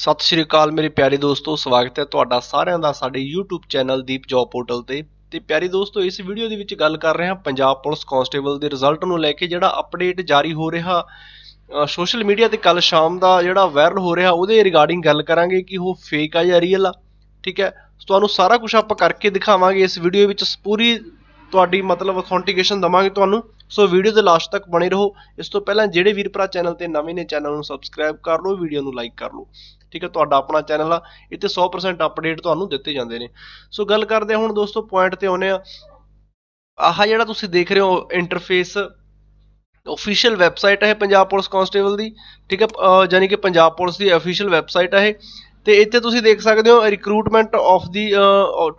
ਸਤਿ ਸ਼੍ਰੀ ਅਕਾਲ ਮੇਰੇ ਪਿਆਰੇ ਦੋਸਤੋ ਸਵਾਗਤ ਹੈ ਤੁਹਾਡਾ ਸਾਰਿਆਂ ਦਾ ਸਾਡੇ YouTube channel Deep job portal ਤੇ ਤੇ ਪਿਆਰੇ ਦੋਸਤੋ ਇਸ ਵੀਡੀਓ ਦੇ ਵਿੱਚ ਗੱਲ ਕਰ ਰਹੇ ਹਾਂ ਪੰਜਾਬ ਪੁਲਿਸ ਕਾਂਸਟੇਬਲ ਦੇ ਰਿਜ਼ਲਟ ਨੂੰ ਲੈ ਕੇ ਜਿਹੜਾ ਅਪਡੇਟ ਜਾਰੀ ਹੋ ਰਿਹਾ ਸੋਸ਼ਲ ਮੀਡੀਆ ਤੇ ਕੱਲ ਸ਼ਾਮ ਦਾ ਜਿਹੜਾ ਵਾਇਰਲ ਹੋ ਰਿਹਾ ਉਹਦੇ ਰਿਗਾਰਡਿੰਗ ਗੱਲ ਕਰਾਂਗੇ ਕਿ ਉਹ ਫੇਕ ਆ ਜਾਂ ਰੀਅਲ ਆ ਠੀਕ ਹੈ ਤੁਹਾਨੂੰ ਸਾਰਾ ਕੁਝ ਆਪਾਂ ਕਰਕੇ ਦਿਖਾਵਾਂਗੇ ਇਸ ਵੀਡੀਓ ਵਿੱਚ ਪੂਰੀ ਤੁਹਾਡੀ ਮਤਲਬ ਅਥੈਂਟੀਕੇਸ਼ਨ ਦਵਾਂਗੇ ਤੁਹਾਨੂੰ ਸੋ ਵੀਡੀਓ ਦੇ ਲਾਸਟ ਤੱਕ ਬਣੇ ਰਹੋ ਇਸ ਤੋਂ ਪਹਿਲਾਂ ਜਿਹੜੇ ਵੀਰ ਭਰਾ ਚੈਨਲ ਤੇ ਨਵੇਂ ਨੇ ਚੈਨਲ ਨੂੰ ਸਬਸਕ੍ਰਾਈਬ ਕਰ ਲਓ ਵੀਡੀਓ ਨੂੰ ਲਾਈਕ ਕਰ ਲਓ ਠੀਕ ਹੈ ਤੁਹਾਡਾ ਆਪਣਾ ਚੈਨਲ ਆ ਇੱਥੇ 100% ਅਪਡੇਟ ਤੁਹਾਨੂੰ ਦਿੱਤੇ ਜਾਂਦੇ ਨੇ ਸੋ ਗੱਲ ਕਰਦੇ ਹਾਂ ਹੁਣ ਦੋਸਤੋ ਪੁਆਇੰਟ ਤੇ ਆਉਨੇ ਆ ਆਹ ਜਿਹੜਾ ਤੁਸੀਂ ਦੇਖ ਰਹੇ ਹੋ ਇੰਟਰਫੇਸ ਅਫੀਸ਼ੀਅਲ ਵੈਬਸਾਈਟ ਹੈ ਪੰਜਾਬ ਪੁਲਿਸ ਕਾਂਸਟੇਬਲ ਦੀ ਠੀਕ ਹੈ ਜਾਨੀ ਕਿ ਪੰਜਾਬ ਪੁਲਿਸ ਦੀ ਅਫੀਸ਼ੀਅਲ ਵੈਬਸਾਈਟ ਹੈ ਤੇ ਇੱਥੇ ਤੁਸੀਂ ਦੇਖ ਸਕਦੇ ਹੋ recruitment of the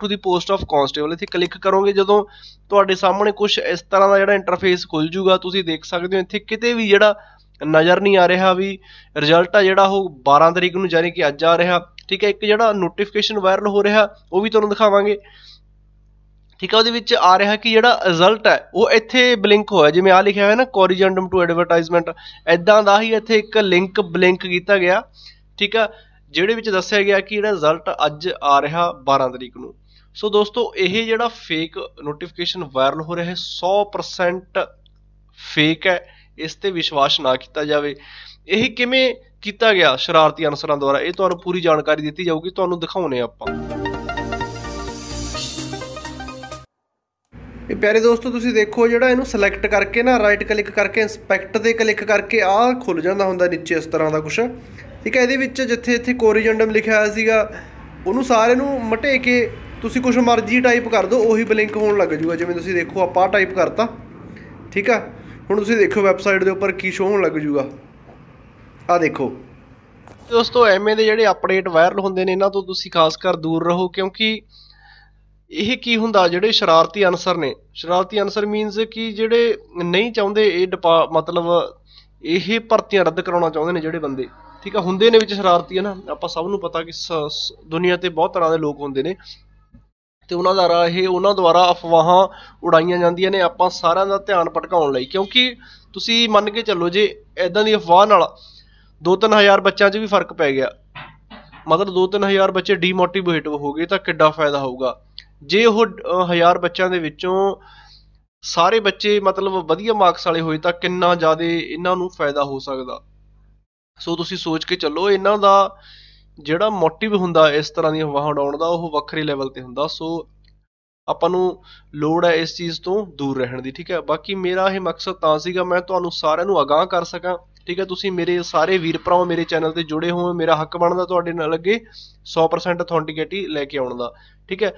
to the post of constable ਇੱਥੇ ਕਲਿੱਕ ਕਰੋਗੇ ਜਦੋਂ ਤੁਹਾਡੇ ਸਾਹਮਣੇ ਕੁਝ ਇਸ ਤਰ੍ਹਾਂ ਦਾ ਜਿਹੜਾ ਇੰਟਰਫੇਸ ਖੁੱਲ ਜੂਗਾ ਤੁਸੀਂ ਦੇਖ ਸਕਦੇ ਹੋ ਇੱਥੇ ਕਿਤੇ ਵੀ ਜਿਹੜਾ ਨਜ਼ਰ ਨਹੀਂ ਆ ਰਿਹਾ ਵੀ ਰਿਜ਼ਲਟ ਆ ਜਿਹੜਾ ਉਹ 12 ਤਰੀਕ ਨੂੰ ਜਾਨੀ ਕਿ ਅੱਜ ਆ ਰਿਹਾ ਠੀਕ ਹੈ ਇੱਕ ਜਿਹੜਾ ਨੋਟੀਫਿਕੇਸ਼ਨ ਵਾਇਰਲ ਹੋ ਰਿਹਾ ਉਹ ਵੀ ਤੁਹਾਨੂੰ ਦਿਖਾਵਾਂਗੇ ਠੀਕ ਹੈ ਉਹਦੇ ਵਿੱਚ ਆ ਰਿਹਾ ਕਿ ਜਿਹੜਾ ਰਿਜ਼ਲਟ ਹੈ ਉਹ ਇੱਥੇ ਬਲਿੰਕ ਹੋਇਆ ਜਿਵੇਂ ਆ ਲਿਖਿਆ ਹੋਇਆ ਨਾ ਕੋਰੀਜੈਂਡਮ ਟੂ ਐਡਵਰਟਾਈਜ਼ਮੈਂਟ ਐਦਾਂ ਦਾ ਹੀ ਇੱਥੇ ਇੱਕ ਲਿੰਕ ਬਲਿੰਕ ਕੀਤਾ ਗਿਆ ਠੀਕ ਹੈ ਜਿਹੜੇ ਵਿੱਚ ਦੱਸਿਆ ਗਿਆ ਕਿ ਜਿਹੜਾ ਰਿਜ਼ਲਟ ਅੱਜ ਆ ਰਿਹਾ 12 ਤਰੀਕ ਨੂੰ ਸੋ ਦੋਸਤੋ ਇਹ ਜਿਹੜਾ ਫੇਕ ਨੋਟੀਫਿਕੇਸ਼ਨ ਵਾਇਰਲ ਹੋ ਰਿਹਾ ਹੈ 100% ਫੇਕ ਹੈ ਇਸ ਤੇ ਵਿਸ਼ਵਾਸ ਨਾ ਕੀਤਾ ਜਾਵੇ ਇਹ ਕਿਵੇਂ ਕੀਤਾ ਗਿਆ ਸ਼ਰਾਰਤੀ ਅਨਸਰਾਂ ਦੁਆਰਾ ਇਹ ਤੁਹਾਨੂੰ ਪੂਰੀ ਜਾਣਕਾਰੀ ਦਿੱਤੀ ਜਾਊਗੀ ਤੁਹਾਨੂੰ ਦਿਖਾਉਨੇ ਆਪਾਂ ਇਹ ਪਿਆਰੇ ਦੋਸਤੋ ਤੁਸੀਂ ਦੇਖੋ ਜਿਹੜਾ ਇਹਨੂੰ ਸਿਲੈਕਟ ਕਰਕੇ ਨਾ ਰਾਈਟ ਕਲਿੱਕ ਕਰਕੇ ਇਨਸਪੈਕਟ ਤੇ ਕਲਿੱਕ ਕਰਕੇ ਆਹ ਖੁੱਲ ਜਾਂਦਾ ਹੁੰਦਾ ਨੀਚੇ ਇਸ ਤਰ੍ਹਾਂ ਦਾ ਕੁਝ ਠੀਕ ਹੈ ਇਹਦੇ ਵਿੱਚ ਜਿੱਥੇ ਇੱਥੇ ਕੋਰੀਜੈਂਡਮ ਲਿਖਿਆ ਹੋਇਆ ਸੀਗਾ ਉਹਨੂੰ ਸਾਰੇ ਨੂੰ ਮਟੇ ਕੇ ਤੁਸੀਂ ਕੁਝ ਮਰਜ਼ੀ ਟਾਈਪ ਕਰ ਦਿਓ ਉਹੀ ਬਲਿੰਕ ਹੋਣ ਲੱਗ ਜੂਗਾ ਜਿਵੇਂ ਤੁਸੀਂ ਦੇਖੋ ਆਪਾਂ ਟਾਈਪ ਕਰਤਾ ਠੀਕ ਆ ਹੁਣ ਤੁਸੀਂ ਦੇਖੋ ਵੈਬਸਾਈਟ ਦੇ ਉੱਪਰ ਕੀ ਸ਼ੋ ਹੋਣ ਲੱਗ ਜੂਗਾ ਆ ਦੇਖੋ ਦੋਸਤੋ ਐਵੇਂ ਦੇ ਜਿਹੜੇ ਅਪਡੇਟ ਵਾਇਰਲ ਹੁੰਦੇ ਨੇ ਇਹਨਾਂ ਤੋਂ ਤੁਸੀਂ ਖਾਸ ਕਰ ਦੂਰ ਰਹੋ ਕਿਉਂਕਿ ਇਹ ਕੀ ਹੁੰਦਾ ਜਿਹੜੇ ਸ਼ਰਾਰਤੀ ਅਨਸਰ ਨੇ ਸ਼ਰਾਰਤੀ ਅਨਸਰ ਮੀਨਸ ਕਿ ਜਿਹੜੇ ਨਹੀਂ ਚਾਹੁੰਦੇ ਇਹ ਮਤਲਬ ਇਹ ਭਰਤੀਆਂ ਰੱਦ ਕਰਾਉਣਾ ਚਾਹੁੰਦੇ ਨੇ ਜਿਹੜੇ ਬੰਦੇ ਠੀਕ ਆ ਹੁੰਦੇ ਨੇ ਵਿੱਚ ਸ਼ਰਾਰਤੀ ਹੈ ਨਾ ਆਪਾਂ ਸਭ ਨੂੰ ਪਤਾ ਕਿ ਦੁਨੀਆ ਤੇ ਬਹੁਤ ਤਰ੍ਹਾਂ ਦੇ ਲੋਕ ਹੁੰਦੇ ਨੇ ਤੇ ਉਹਨਾਂ ਦਾ ਰਾਹ ਇਹ ਉਹਨਾਂ ਦੁਆਰਾ ਅਫਵਾਹਾਂ ਉਡਾਈਆਂ ਜਾਂਦੀਆਂ ਨੇ ਆਪਾਂ ਸਾਰਿਆਂ ਦਾ ਧਿਆਨ ਭਟਕਾਉਣ ਲਈ ਕਿਉਂਕਿ ਤੁਸੀਂ ਮੰਨ ਕੇ ਚੱਲੋ ਜੇ ਐਦਾਂ ਦੀ ਅਫਵਾਹ ਨਾਲ 2-3000 ਬੱਚਿਆਂ 'ਚ ਵੀ ਫਰਕ ਪੈ ਗਿਆ ਮਤਲਬ 2-3000 ਬੱਚੇ ਡੀਮੋਟੀਵੇਟ ਹੋ ਗਏ ਤਾਂ ਕਿੱਡਾ ਫਾਇਦਾ ਹੋਊਗਾ ਜੇ ਉਹ 1000 ਬੱਚਿਆਂ ਦੇ ਵਿੱਚੋਂ ਸਾਰੇ ਬੱਚੇ ਮਤਲਬ ਵਧੀਆ ਮਾਰਕਸ ਵਾਲੇ ਹੋਏ ਤਾਂ ਕਿੰਨਾ ਜ਼ਿਆਦਾ ਇਹਨਾਂ ਨੂੰ ਫਾਇਦਾ ਹੋ ਸਕਦਾ ਸੋ ਤੁਸੀਂ ਸੋਚ ਕੇ ਚੱਲੋ ਇਹਨਾਂ ਦਾ ਜਿਹੜਾ ਮੋਟਿਵ ਹੁੰਦਾ ਇਸ ਤਰ੍ਹਾਂ ਦੀ ਹਵਾ ਉਡਾਉਣ ਦਾ ਉਹ ਵੱਖਰੇ ਲੈਵਲ ਤੇ ਹੁੰਦਾ ਸੋ ਆਪਾਂ ਨੂੰ ਲੋੜ ਹੈ ਇਸ ਚੀਜ਼ ਤੋਂ ਦੂਰ ਰਹਿਣ ਦੀ ਠੀਕ ਹੈ ਬਾਕੀ ਮੇਰਾ ਇਹ ਮਕਸਦ ਤਾਂ ਸੀਗਾ ਮੈਂ ਤੁਹਾਨੂੰ ਸਾਰਿਆਂ ਨੂੰ ਅਗਾਹ ਕਰ ਸਕਾਂ ਠੀਕ ਹੈ ਤੁਸੀਂ ਮੇਰੇ ਸਾਰੇ ਵੀਰ ਭਰਾਓ ਮੇਰੇ ਚੈਨਲ ਤੇ ਜੁੜੇ ਹੋ ਮੇਰਾ ਹੱਕ ਬਣਦਾ ਤੁਹਾਡੇ ਨਾਲ ਅੱਗੇ 100% ਅਥੈਂਟੀਕੇਟੀ ਲੈ ਕੇ ਆਉਣ ਦਾ ਠੀਕ ਹੈ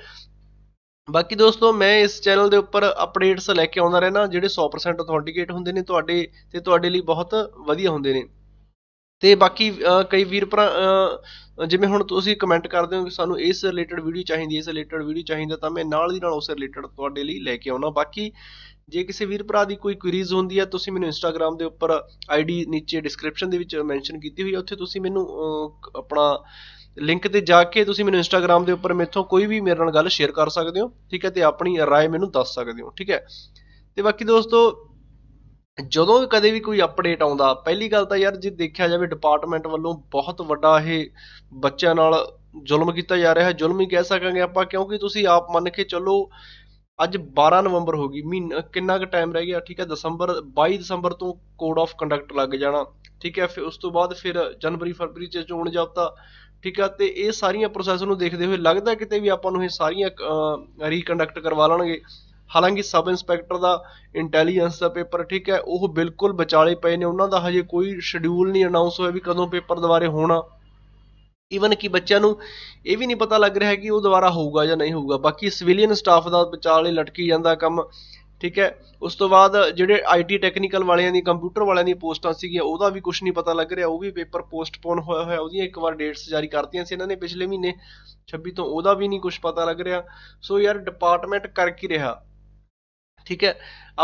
ਬਾਕੀ ਦੋਸਤੋ ਮੈਂ ਇਸ ਚੈਨਲ ਦੇ ਉੱਪਰ ਅਪਡੇਟਸ ਲੈ ਕੇ ਆਉਂਦਾ ਰਹਿਣਾ ਜਿਹੜੇ 100% ਅਥੈਂਟੀਕੇਟ ਹੁੰਦੇ ਨੇ ਤੁਹਾਡੇ ਤੇ ਤੁਹਾਡੇ ਲਈ ਬਹੁਤ ਵਧੀਆ ਹੁੰਦੇ ਨੇ ਤੇ ਬਾਕੀ ਕਈ ਵੀਰ ਭਰਾ ਜਿਵੇਂ ਹੁਣ ਤੁਸੀਂ ਕਮੈਂਟ ਕਰਦੇ ਹੋ ਕਿ ਸਾਨੂੰ ਇਸ ਰਿਲੇਟਡ ਵੀਡੀਓ ਚਾਹੀਦੀ ਹੈ ਇਸ ਰਿਲੇਟਡ ਵੀਡੀਓ ਚਾਹੀਦਾ ਤਾਂ ਮੈਂ ਨਾਲ ਦੀ ਨਾਲ ਉਸ ਰਿਲੇਟਡ ਤੁਹਾਡੇ ਲਈ ਲੈ ਕੇ ਆਉਣਾ ਬਾਕੀ ਜੇ ਕਿਸੇ ਵੀਰ ਭਰਾ ਦੀ ਕੋਈ ਕੁਇਰੀਜ਼ ਹੁੰਦੀ ਹੈ ਤੁਸੀਂ ਮੈਨੂੰ ਇੰਸਟਾਗ੍ਰam ਦੇ ਉੱਪਰ ਆਈਡੀ ਨੀਚੇ ਡਿਸਕ੍ਰਿਪਸ਼ਨ ਦੇ ਵਿੱਚ ਮੈਂਸ਼ਨ ਕੀਤੀ ਹੋਈ ਹੈ ਉੱਥੇ ਤੁਸੀਂ ਮੈਨੂੰ ਆਪਣਾ ਲਿੰਕ ਤੇ ਜਾ ਕੇ ਤੁਸੀਂ ਮੈਨੂੰ ਇੰਸਟਾਗ੍ਰam ਦੇ ਉੱਪਰ ਮੇਥੋਂ ਕੋਈ ਵੀ ਮੇਰੇ ਨਾਲ ਗੱਲ ਸ਼ੇਅਰ ਕਰ ਸਕਦੇ ਹੋ ਠੀਕ ਹੈ ਤੇ ਆਪਣੀ رائے ਮੈਨੂੰ ਦੱਸ ਸਕਦੇ ਹੋ ਠੀਕ ਹੈ ਤੇ ਬਾਕੀ ਦੋਸਤੋ ਜਦੋਂ ਕਦੇ ਵੀ ਕੋਈ ਅਪਡੇਟ ਆਉਂਦਾ ਪਹਿਲੀ ਗੱਲ ਤਾਂ ਯਾਰ ਜੇ ਦੇਖਿਆ ਜਾਵੇ ਡਿਪਾਰਟਮੈਂਟ ਵੱਲੋਂ ਬਹੁਤ ਵੱਡਾ ਇਹ ਬੱਚਿਆਂ ਨਾਲ ਜ਼ੁਲਮ ਕੀਤਾ ਜਾ ਰਿਹਾ ਹੈ ਜ਼ੁਲਮ ਹੀ ਕਹਿ ਸਕਾਂਗੇ ਆਪਾਂ ਕਿਉਂਕਿ ਤੁਸੀਂ ਆਪ ਮੰਨ ਕੇ ਚੱਲੋ ਅੱਜ 12 ਨਵੰਬਰ ਹੋ ਗਈ ਮਹੀਨਾ ਕਿੰਨਾ ਕੁ ਟਾਈਮ ਰਹਿ ਗਿਆ ਠੀਕ ਹੈ ਦਸੰਬਰ 22 ਦਸੰਬਰ ਤੋਂ ਕੋਡ ਆਫ ਕੰਡਕਟ ਲੱਗ ਜਾਣਾ ਠੀਕ ਹੈ ਫਿਰ ਉਸ ਤੋਂ ਬਾਅਦ ਫਿਰ ਜਨਵਰੀ ਫਰਵਰੀ ਚ ਚੋਣ ਜਾਪਤਾ ਠੀਕ ਹੈ ਤੇ ਇਹ ਸਾਰੀਆਂ ਪ੍ਰੋਸੈਸ ਨੂੰ ਦੇਖਦੇ ਹੋਏ ਲੱਗਦਾ ਕਿਤੇ ਵੀ ਆਪਾਂ ਨੂੰ ਇਹ ਸਾਰੀਆਂ ਰੀਕੰਡਕਟ ਕਰਵਾ ਲੈਣਗੇ ਹਾਲਾਂਕਿ ਸਬ ਇੰਸਪੈਕਟਰ ਦਾ ਇੰਟੈਲੀਜੈਂਸ ਦਾ ਪੇਪਰ ਠੀਕ ਹੈ ਉਹ ਬਿਲਕੁਲ ਵਿਚਾਲੇ ਪਏ ਨੇ ਉਹਨਾਂ ਦਾ ਹਜੇ ਕੋਈ ਸ਼ਡਿਊਲ ਨਹੀਂ ਅਨਾਉਂਸ ਹੋਇਆ ਵੀ ਕਦੋਂ ਪੇਪਰ ਦੁਬਾਰੇ ਹੋਣਾ ਈਵਨ ਕਿ ਬੱਚਿਆਂ ਨੂੰ ਇਹ ਵੀ ਨਹੀਂ ਪਤਾ ਲੱਗ ਰਿਹਾ ਕਿ ਉਹ ਦੁਬਾਰਾ ਹੋਊਗਾ ਜਾਂ ਨਹੀਂ ਹੋਊਗਾ ਬਾਕੀ ਸਿਵਿਲੀਅਨ ਸਟਾਫ ਦਾ ਵਿਚਾਲੇ ਲਟਕੀ ਜਾਂਦਾ ਕੰਮ ਠੀਕ ਹੈ ਉਸ ਤੋਂ ਬਾਅਦ ਜਿਹੜੇ ਆਈਟੀ ਟੈਕਨੀਕਲ ਵਾਲਿਆਂ ਦੀ ਕੰਪਿਊਟਰ ਵਾਲਿਆਂ ਦੀ ਪੋਸਟਾਂ ਸੀਗੀਆਂ ਉਹਦਾ ਵੀ ਕੁਝ ਨਹੀਂ ਪਤਾ ਲੱਗ ਰਿਹਾ ਉਹ ਵੀ ਪੇਪਰ ਪੋਸਟਪੋਨ ਹੋਇਆ ਹੋਇਆ ਉਹਦੀਆਂ ਇੱਕ ਵਾਰ ਡੇਟਸ ਜਾਰੀ ਕਰਤੀਆਂ ਸੀ ਇਹਨਾਂ ਨੇ ਪਿਛਲੇ ਮਹੀਨੇ 26 ਤੋਂ ਉਹਦਾ ਵੀ ਨਹੀਂ ਕੁਝ ਪਤਾ ਲੱਗ ਰਿਹਾ ਸੋ ਯਾਰ ਡਿਪਾਰਟਮੈਂਟ ਕਰ ਕੀ ਰਿਹਾ ਠੀਕ ਹੈ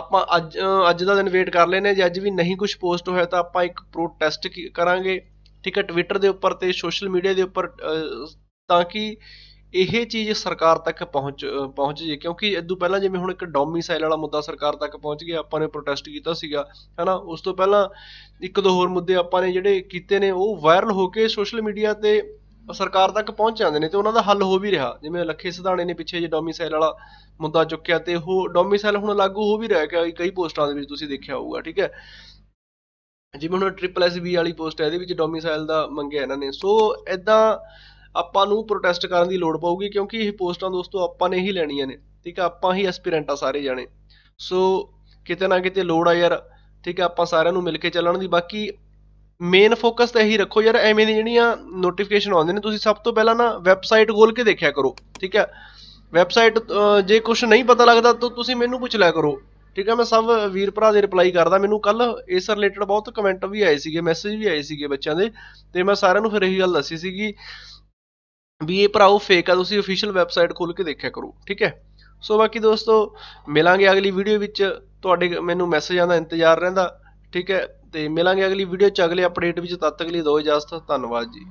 ਆਪਾਂ ਅੱਜ ਅੱਜ ਦਾ ਦਿਨ ਵੇਟ ਕਰ ਲੈਨੇ ਜੇ ਅੱਜ ਵੀ ਨਹੀਂ ਕੁਝ ਪੋਸਟ ਹੋਇਆ ਤਾਂ ਆਪਾਂ ਇੱਕ ਪ੍ਰੋਟੈਸਟ ਕਰਾਂਗੇ ਠੀਕ ਹੈ ਟਵਿੱਟਰ ਦੇ ਉੱਪਰ ਤੇ ਸੋਸ਼ਲ ਮੀਡੀਆ ਦੇ ਉੱਪਰ ਤਾਂ ਕਿ ਇਹ ਚੀਜ਼ ਸਰਕਾਰ ਤੱਕ ਪਹੁੰਚ ਪਹੁੰਚ ਜੇ ਕਿਉਂਕਿ ਇਦੋਂ ਪਹਿਲਾਂ ਜਿਵੇਂ ਹੁਣ ਇੱਕ ਡੋਮਿਸਾਈਲ ਵਾਲਾ ਮੁੱਦਾ ਸਰਕਾਰ ਤੱਕ ਪਹੁੰਚ ਗਿਆ ਆਪਾਂ ਨੇ ਪ੍ਰੋਟੈਸਟ ਕੀਤਾ ਸੀਗਾ ਹਨਾ ਉਸ ਤੋਂ ਪਹਿਲਾਂ ਇੱਕ ਦੋ ਹੋਰ ਮੁੱਦੇ ਆਪਾਂ ਨੇ ਜਿਹੜੇ ਕੀਤੇ ਨੇ ਉਹ ਵਾਇਰਲ ਹੋ ਕੇ ਸੋਸ਼ਲ ਮੀਡੀਆ ਤੇ ਸਰਕਾਰ ਤੱਕ ਪਹੁੰਚ ਜਾਂਦੇ ਨੇ ਤੇ ਉਹਨਾਂ ਦਾ ਹੱਲ ਹੋ ਵੀ ਰਿਹਾ ਜਿਵੇਂ ਲੱਖੇ ਸਿਧਾਣੇ ਨੇ ਪਿੱਛੇ ਜੇ ਡੋਮਿਸਾਈਲ ਵਾਲਾ ਮੁੱਦਾ ਚੁੱਕਿਆ ਤੇ ਉਹ ਡੋਮਿਸਾਈਲ ਹੁਣ ਲਾਗੂ ਹੋ ਵੀ ਰਿਹਾ ਕਿ ਕਈ ਪੋਸਟਾਂ ਦੇ ਵਿੱਚ ਤੁਸੀਂ ਦੇਖਿਆ ਹੋਊਗਾ ਠੀਕ ਹੈ ਜਿਵੇਂ ਹੁਣ ਟ੍ਰਿਪਲ ਐਸ ਵੀ ਵਾਲੀ ਪੋਸਟ ਹੈ ਇਹਦੇ ਵਿੱਚ ਡੋਮਿਸਾਈਲ ਦਾ ਮੰਗਿਆ ਇਹਨਾਂ ਨੇ ਸੋ ਐਦਾਂ ਆਪਾਂ ਨੂੰ ਪ੍ਰੋਟੈਸਟ ਕਰਨ ਦੀ ਲੋੜ ਪਊਗੀ ਕਿਉਂਕਿ ਇਹ ਪੋਸਟਾਂ ਦੋਸਤੋ ਆਪਾਂ ਨੇ ਹੀ ਲੈਣੀਆਂ ਨੇ ਠੀਕ ਹੈ ਆਪਾਂ ਹੀ ਐਸਪੀਰੈਂਟ ਆ ਸਾਰੇ ਜਾਣੇ ਸੋ ਕਿਤੇ ਨਾ ਕਿਤੇ ਲੋੜ ਆ ਯਾਰ ਠੀਕ ਹੈ ਆਪਾਂ ਸਾਰਿਆਂ ਨੂੰ ਮਿਲ ਕੇ ਚੱਲਣ ਦੀ ਬਾਕੀ ਮੇਨ ਫੋਕਸ ਤਾਂ ਇਹੀ ਰੱਖੋ ਯਾਰ ਐਵੇਂ ਦੀ ਜਿਹੜੀਆਂ ਨੋਟੀਫਿਕੇਸ਼ਨ ਆਉਂਦੇ ਨੇ ਤੁਸੀਂ ਸਭ ਤੋਂ ਪਹਿਲਾਂ ਨਾ ਵੈਬਸਾਈਟ ਖੋਲ ਕੇ ਦੇਖਿਆ ਕਰੋ ਠੀਕ ਹੈ ਵੈਬਸਾਈਟ ਜੇ ਕੁਝ ਨਹੀਂ ਪਤਾ ਲੱਗਦਾ ਤਾਂ ਤੁਸੀਂ ਮੈਨੂੰ ਪੁੱਛ ਲਿਆ ਕਰੋ ਠੀਕ ਹੈ ਮੈਂ ਸਭ ਵੀਰ ਭਰਾ ਦੇ ਰਿਪਲਾਈ ਕਰਦਾ ਮੈਨੂੰ ਕੱਲ ਇਸ ਰਿਲੇਟਡ ਬਹੁਤ ਕਮੈਂਟ ਵੀ ਆਏ ਸੀਗੇ ਮੈਸੇਜ ਵੀ ਆਏ ਸੀਗੇ ਬੱਚਿਆਂ ਦੇ ਤੇ ਮੈਂ ਸਾਰਿਆਂ ਨੂੰ ਫਿਰ ਇਹੀ ਗੱਲ ਦੱਸੀ ਸੀਗੀ ਵੀ ਇਹ ਭਰਾਓ ਫੇਕ ਆ ਤੁਸੀਂ ਅਫੀਸ਼ੀਅਲ ਵੈਬਸਾਈਟ ਖੋਲ ਕੇ ਦੇਖਿਆ ਕਰੋ ਠੀਕ ਹੈ ਸੋ ਬਾਕੀ ਦੋਸਤੋ ਮਿਲਾਂਗੇ ਅਗਲੀ ਵੀਡੀਓ ਵਿੱਚ ਤੁਹਾਡੇ ਮੈਨੂੰ ਮੈਸੇਜਾਂ ਦਾ ਇੰਤਜ਼ਾਰ ਰਹਿੰਦਾ ਠੀਕ ਹੈ ਤੇ ਮਿਲਾਂਗੇ ਅਗਲੀ ਵੀਡੀਓ ਚ ਅਗਲੇ ਅਪਡੇਟ ਵਿੱਚ ਤਦ ਤੱਕ ਲਈ ਦਿਓ ਇਜਾਜ਼ਤ ਧੰਨਵਾਦ ਜੀ